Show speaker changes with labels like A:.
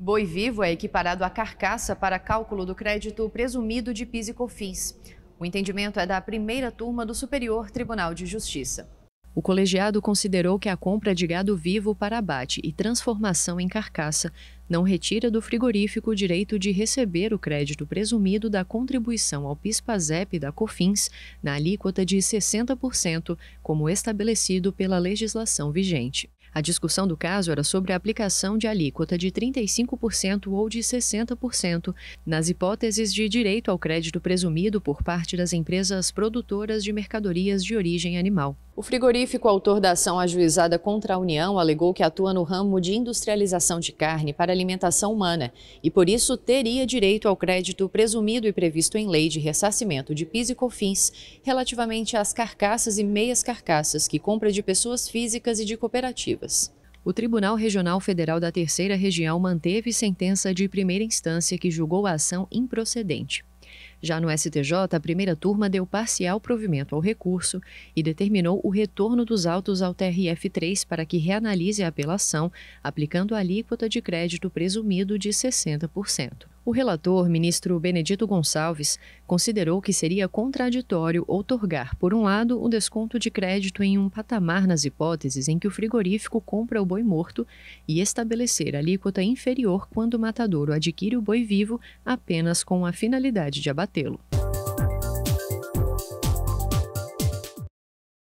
A: Boi vivo é equiparado à carcaça para cálculo do crédito presumido de PIS e COFINS. O entendimento é da primeira turma do Superior Tribunal de Justiça. O colegiado considerou que a compra de gado vivo para abate e transformação em carcaça não retira do frigorífico o direito de receber o crédito presumido da contribuição ao PIS/PASEP da COFINS na alíquota de 60%, como estabelecido pela legislação vigente. A discussão do caso era sobre a aplicação de alíquota de 35% ou de 60% nas hipóteses de direito ao crédito presumido por parte das empresas produtoras de mercadorias de origem animal. O frigorífico autor da ação ajuizada contra a União alegou que atua no ramo de industrialização de carne para alimentação humana e, por isso, teria direito ao crédito presumido e previsto em lei de ressarcimento de PIS e COFINS relativamente às carcaças e meias carcaças que compra de pessoas físicas e de cooperativas. O Tribunal Regional Federal da Terceira Região manteve sentença de primeira instância que julgou a ação improcedente. Já no STJ, a primeira turma deu parcial provimento ao recurso e determinou o retorno dos autos ao TRF3 para que reanalise a apelação, aplicando a alíquota de crédito presumido de 60%. O relator, ministro Benedito Gonçalves, considerou que seria contraditório outorgar, por um lado, o desconto de crédito em um patamar nas hipóteses em que o frigorífico compra o boi morto e estabelecer alíquota inferior quando o matadouro adquire o boi vivo apenas com a finalidade de abatê-lo.